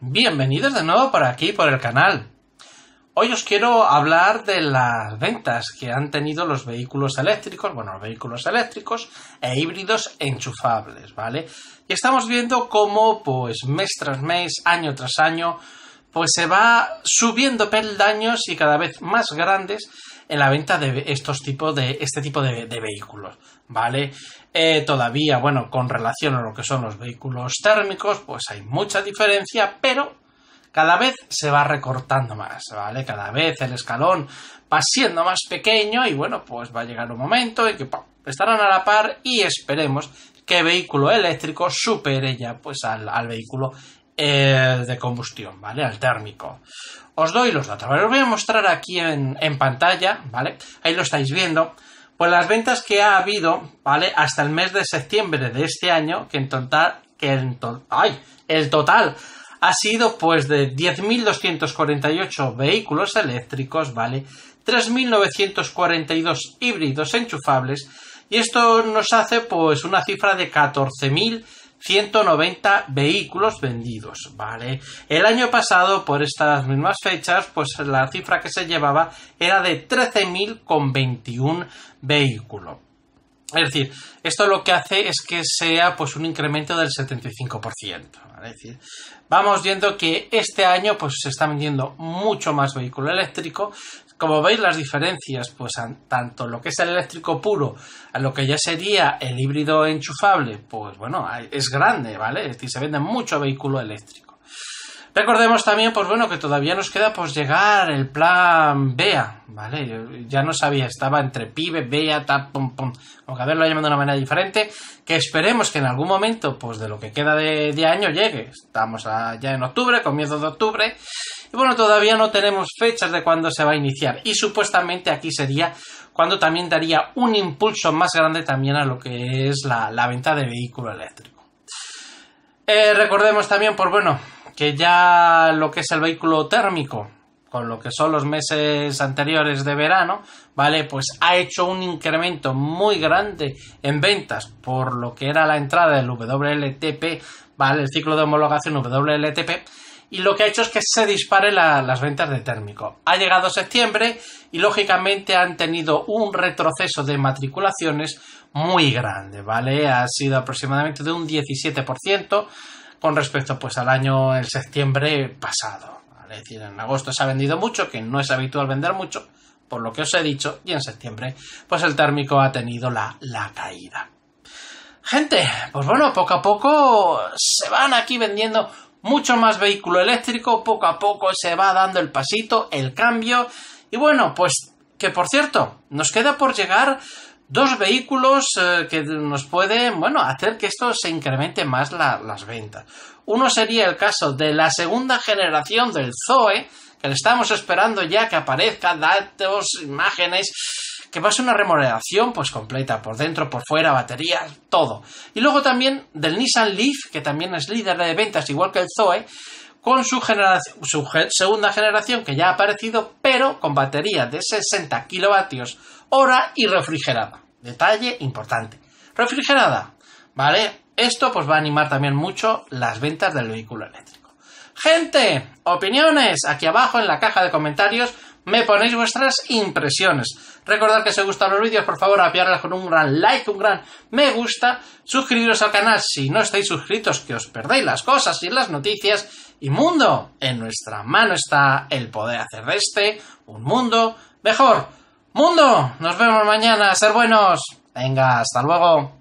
bienvenidos de nuevo por aquí, por el canal. Hoy os quiero hablar de las ventas que han tenido los vehículos eléctricos, bueno, los vehículos eléctricos e híbridos enchufables, ¿vale? Y estamos viendo cómo, pues, mes tras mes, año tras año, pues se va subiendo peldaños y cada vez más grandes en la venta de estos tipos de este tipo de, vehículos, ¿vale? Eh, todavía, bueno, con relación a lo que son los vehículos térmicos, pues hay mucha diferencia, pero cada vez se va recortando más, ¿vale? Cada vez el escalón va siendo más pequeño y bueno, pues va a llegar un momento en que estarán a la par y esperemos que vehículo eléctrico supere ya pues al, al vehículo eh, de combustión, ¿vale? Al térmico. Os doy los datos, Os voy a mostrar aquí en, en pantalla, ¿vale? Ahí lo estáis viendo. Pues las ventas que ha habido, ¿vale? Hasta el mes de septiembre de este año, que en total, que en ¡ay! El total ha sido pues de 10.248 vehículos eléctricos, ¿vale? 3.942 híbridos enchufables y esto nos hace pues una cifra de 14.000 190 vehículos vendidos, ¿vale? El año pasado, por estas mismas fechas, pues la cifra que se llevaba era de 13.021 vehículos. Es decir, esto lo que hace es que sea pues un incremento del 75%. vamos viendo que este año pues se está vendiendo mucho más vehículo eléctrico. Como veis las diferencias, pues tanto lo que es el eléctrico puro a lo que ya sería el híbrido enchufable, pues bueno, es grande, ¿vale? Es decir, se vende mucho vehículo eléctrico. Recordemos también, pues bueno, que todavía nos queda pues llegar el plan BEA, ¿vale? ya no sabía, estaba entre pibe, BEA, tap, pum, pum, aunque haberlo llamado de una manera diferente, que esperemos que en algún momento, pues de lo que queda de, año llegue. Estamos ya en octubre, comienzos de octubre, y bueno, todavía no tenemos fechas de cuándo se va a iniciar, y supuestamente aquí sería cuando también daría un impulso más grande también a lo que es la, venta de vehículo eléctrico. Eh, recordemos también, pues bueno, que ya lo que es el vehículo térmico, con lo que son los meses anteriores de verano, ¿vale? Pues ha hecho un incremento muy grande en ventas por lo que era la entrada del WLTP, ¿vale? El ciclo de homologación WLTP. Y lo que ha hecho es que se dispare las ventas de térmico. Ha llegado septiembre y lógicamente han tenido un retroceso de matriculaciones muy grande, ¿vale? Ha sido aproximadamente de un 17% con respecto pues al año, el septiembre pasado. Es decir, en agosto se ha vendido mucho, que no es habitual vender mucho, por lo que os he dicho, y en septiembre pues el térmico ha tenido la, la caída. Gente, pues bueno, poco a poco se van aquí vendiendo mucho más vehículo eléctrico, poco a poco se va dando el pasito, el cambio, y bueno, pues que por cierto, nos queda por llegar dos vehículos eh, que nos pueden, bueno, hacer que esto se incremente más las ventas. Uno sería el caso de la segunda generación del Zoe, que le estamos esperando ya que aparezca datos, imágenes, que va a ser una remodelación pues completa por dentro, por fuera, baterías, todo. Y luego también del Nissan Leaf, que también es líder de ventas, igual que el Zoe, con su, segunda generación que ya ha aparecido, pero con batería de 60 kilovatios hora y refrigerada. Detalle importante. Refrigerada, ¿vale? Esto pues va a animar también mucho las ventas del vehículo eléctrico. Gente, opiniones, aquí abajo en la caja de comentarios me ponéis vuestras impresiones. Recordad que si os gustan los vídeos, por favor, apoyarlos con un gran like, un gran me gusta, suscribiros al canal si no estáis suscritos, que os perdéis las cosas y las noticias, y mundo. En nuestra mano está el poder hacer de este un mundo mejor. Mundo, nos vemos mañana, ser buenos. Venga, hasta luego.